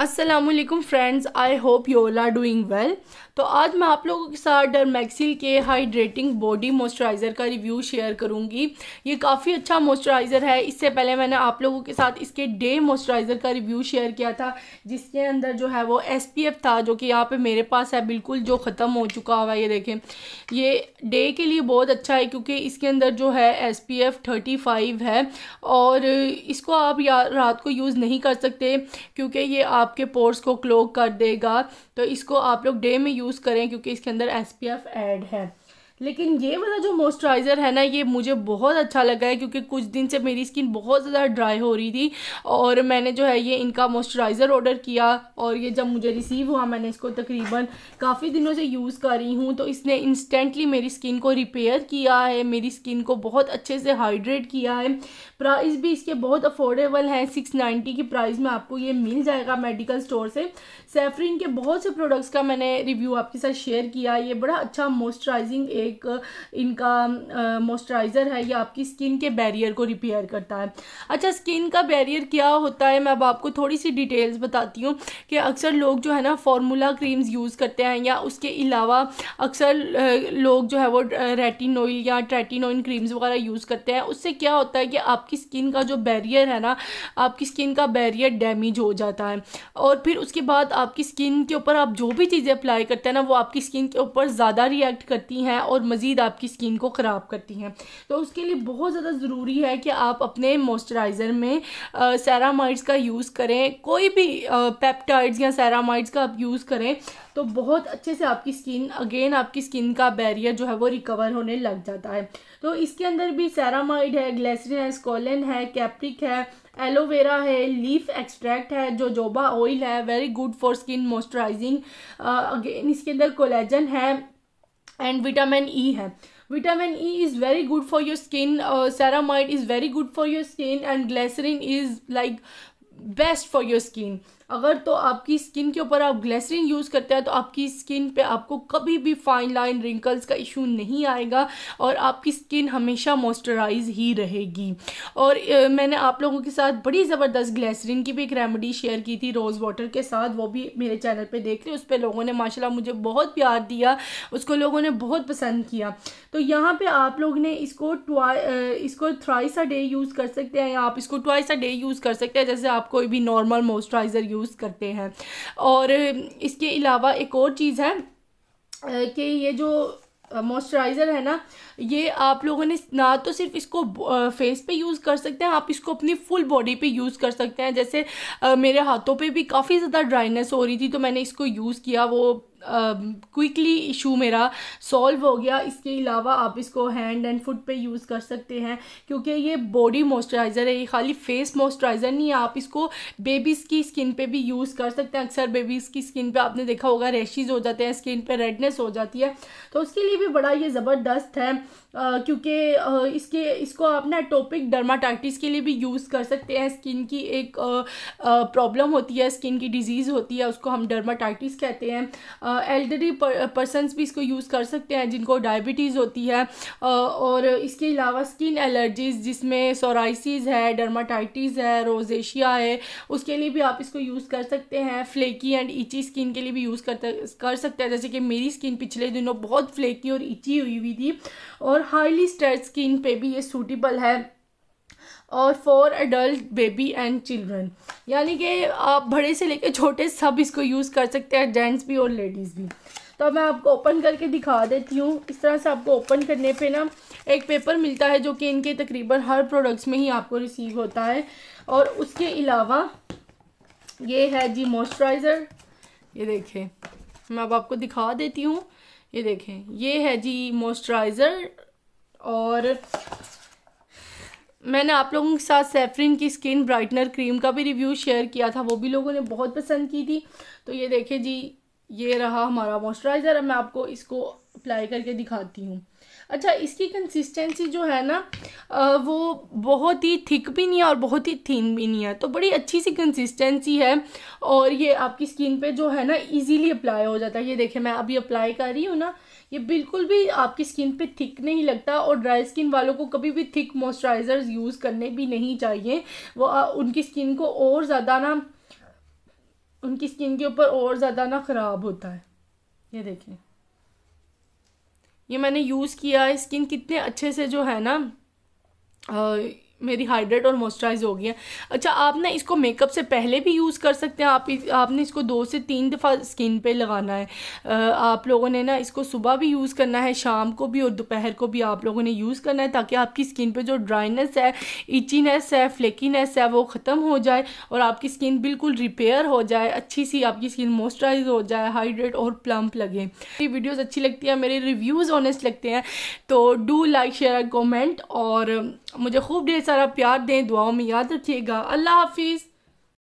Aslam friends I hope you all are doing well तो आज मैं आप लोगों के साथ डरमैक्सिल के hydrating body moisturiser review share शेयर करूंगी ये काफ़ी अच्छा मॉइस्चराइज़र है इससे पहले मैंने आप लोगों के साथ इसके डे मॉइस्चराइज़र का रिव्यू शेयर किया था जिसके अंदर जो है वो एस था जो कि यहाँ पर मेरे पास है बिल्कुल जो ख़त्म हो चुका हुआ ये देखें ये डे के लिए बहुत अच्छा है क्योंकि इसके अंदर जो है एस पी है और इसको आप रात को यूज़ नहीं कर सकते क्योंकि ये आप आपके पोर्स को क्लोग कर देगा तो इसको आप लोग डे में यूज़ करें क्योंकि इसके अंदर एस पी एफ एड है लेकिन ये वाला जो मॉइस्चराइज़र है ना ये मुझे बहुत अच्छा लगा है क्योंकि कुछ दिन से मेरी स्किन बहुत ज़्यादा ड्राई हो रही थी और मैंने जो है ये इनका मॉइस्चराइज़र ऑर्डर किया और ये जब मुझे रिसीव हुआ मैंने इसको तकरीबन काफ़ी दिनों से यूज़ कर रही हूँ तो इसने इंस्टेंटली मेरी स्किन को रिपेयर किया है मेरी स्किन को बहुत अच्छे से हाइड्रेट किया है प्राइस भी इसके बहुत अफोर्डेबल हैं सिक्स नाइन्टी की प्राइस में आपको ये मिल जाएगा मेडिकल स्टोर से सेफरीन के बहुत से प्रोडक्ट्स का मैंने रिव्यू आपके साथ शेयर किया ये बड़ा अच्छा मॉइस्चराइजिंग एक एक इनका मॉइस्चराइज़र है ये आपकी स्किन के बैरियर को रिपेयर करता है अच्छा स्किन का बैरियर क्या होता है मैं अब आपको थोड़ी सी डिटेल्स बताती हूँ कि अक्सर लोग जो है ना फार्मूला क्रीम्स यूज़ करते हैं या उसके अलावा अक्सर लोग जो है वो रेटिनोइल या ट्रेटिनोइन क्रीम्स वगैरह यूज़ करते हैं उससे क्या होता है कि आपकी स्किन का जो बैरियर है ना आपकी स्किन का बैरियर डैमेज हो जाता है और फिर उसके बाद आपकी स्किन के ऊपर आप जो भी चीज़ें अप्लाई करते हैं ना वो आपकी स्किन के ऊपर ज़्यादा रिएक्ट करती हैं और और मज़ीद आपकी स्किन को ख़राब करती हैं तो उसके लिए बहुत ज़्यादा ज़रूरी है कि आप अपने मॉइस्चराइज़र में सैरामाइड्स का यूज़ करें कोई भी पेप्टाइड्स या सैरामाइड्स का आप यूज़ करें तो बहुत अच्छे से आपकी स्किन अगेन आपकी स्किन का बैरियर जो है वो रिकवर होने लग जाता है तो इसके अंदर भी सैरामाइड है ग्लेसरिन है स्कॉलिन है कैप्रिक है एलोवेरा है लीफ एक्सट्रैक्ट है जो जोबा ऑयल है very good for skin moisturising again इसके अंदर कोलेजन है एंड विटामिन ई है vitamin E is very good for your skin ceramide is very good for your skin and glycerine is like best for your skin अगर तो आपकी skin के ऊपर आप ग्लेसरिन यूज़ करते हैं तो आपकी स्किन पे आपको कभी भी फाइन लाइन रिंकल्स का इशू नहीं आएगा और आपकी स्किन हमेशा मॉइस्चराइज ही रहेगी और ए, मैंने आप लोगों के साथ बड़ी ज़बरदस्त ग्लिसरीन की भी एक रेमेडी शेयर की थी रोज़ वाटर के साथ वो भी मेरे चैनल पर देख रहे उस पर लोगों ने माशा मुझे बहुत प्यार दिया उसको लोगों ने बहुत पसंद किया तो यहाँ पर आप लोग ने इसको इसको थ्राइस डे यूज़ कर सकते हैं या आप इसको ट्वाइस डे यूज़ कर सकते हैं जैसे आप कोई भी नॉर्मल मॉइस्चराइज़र यूज़ यूज़ करते हैं और इसके अलावा एक और चीज़ है कि ये जो मॉइस्चराइज़र है ना ये आप लोगों ने ना तो सिर्फ इसको फेस पे यूज़ कर सकते हैं आप इसको अपनी फुल बॉडी पे यूज़ कर सकते हैं जैसे मेरे हाथों पे भी काफ़ी ज़्यादा ड्राइनेस हो रही थी तो मैंने इसको यूज़ किया वो क्विकली uh, इशू मेरा सॉल्व हो गया इसके अलावा आप इसको हैंड एंड फुट पे यूज़ कर सकते हैं क्योंकि ये बॉडी मॉइस्चराइज़र है ये खाली फेस मॉइस्चराइज़र नहीं है आप इसको बेबीज़ की स्किन पे भी यूज़ कर सकते हैं अक्सर बेबीज़ की स्किन पे आपने देखा होगा रेशिज़ हो जाते हैं स्किन पे रेडनेस हो जाती है तो उसके लिए भी बड़ा ये ज़बरदस्त है क्योंकि इसके इसको आप ना टॉपिक डर्माटाइटिस के लिए भी यूज़ कर सकते हैं स्किन की एक प्रॉब्लम होती है स्किन की डिजीज़ होती है उसको हम डर्माटाइटिस कहते हैं एल्डरी पर्सनस भी इसको यूज़ कर सकते हैं जिनको डायबिटीज़ होती है और इसके अलावा स्किन एलर्जीज़ जिसमें सोराइसिस है डर्माटाइटिस है रोजेशिया है उसके लिए भी आप इसको यूज़ कर सकते हैं फ्लेकी एंड ईची स्किन के लिए भी यूज़ कर कर सकते हैं जैसे कि मेरी स्किन पिछले दिनों बहुत फ्लेकी और ईची हुई हुई थी और और हाईली स्ट्रेच स्किन पे भी ये सूटेबल है और for adult baby and children यानी कि आप बड़े से लेके छोटे सब इसको यूज़ कर सकते हैं जेंट्स भी और लेडीज़ भी तो मैं आपको ओपन करके दिखा देती हूँ इस तरह से आपको ओपन करने पे ना एक पेपर मिलता है जो कि इनके तकरीबन हर प्रोडक्ट्स में ही आपको रिसीव होता है और उसके अलावा ये है जी मॉइस्चराइज़र ये देखें मैं अब आपको दिखा देती हूँ ये देखें ये है जी मॉइस्चराइज़र और मैंने आप लोगों के साथ सेफरिन की स्किन ब्राइटनर क्रीम का भी रिव्यू शेयर किया था वो भी लोगों ने बहुत पसंद की थी तो ये देखे जी ये रहा हमारा मॉइस्चराइज़र अब मैं आपको इसको अप्लाई करके दिखाती हूँ अच्छा इसकी कंसिस्टेंसी जो है ना वो बहुत ही थिक भी नहीं है और बहुत ही थिन भी नहीं है तो बड़ी अच्छी सी कंसिस्टेंसी है और ये आपकी स्किन पे जो है ना इजीली अप्लाई हो जाता है ये देखिए मैं अभी अप्लाई कर रही हूँ ना ये बिल्कुल भी आपकी स्किन पे थिक नहीं लगता और ड्राई स्किन वालों को कभी भी थिक मॉइस्चराइज़र्स यूज़ करने भी नहीं चाहिए वो उनकी स्किन को और ज़्यादा ना उनकी स्किन के ऊपर और ज़्यादा ना ख़राब होता है ये देखें ये मैंने यूज़ किया है स्किन कितने अच्छे से जो है ना मेरी हाइड्रेट और मॉइस्चराइज हो गई है अच्छा आप ना इसको मेकअप से पहले भी यूज़ कर सकते हैं आप आपने इसको दो से तीन दफ़ा स्किन पे लगाना है आप लोगों ने ना इसको सुबह भी यूज़ करना है शाम को भी और दोपहर को भी आप लोगों ने यूज़ करना है ताकि आपकी स्किन पे जो ड्राइनेस है इचीनेस है फ्लेकीनेस है वो ख़त्म हो जाए और आपकी स्किन बिल्कुल रिपेयर हो जाए अच्छी सी आपकी स्किन मॉइस्चराइज हो जाए हाइड्रेट और प्लम्प लगे मेरी वीडियोज़ अच्छी लगती है मेरे रिव्यूज़ ऑनेस्ट लगते हैं तो डू लाइक शेयर कॉमेंट और मुझे खूब ढेर सारा प्यार दें दुआओं में याद रखिएगा अल्लाह हाफिज़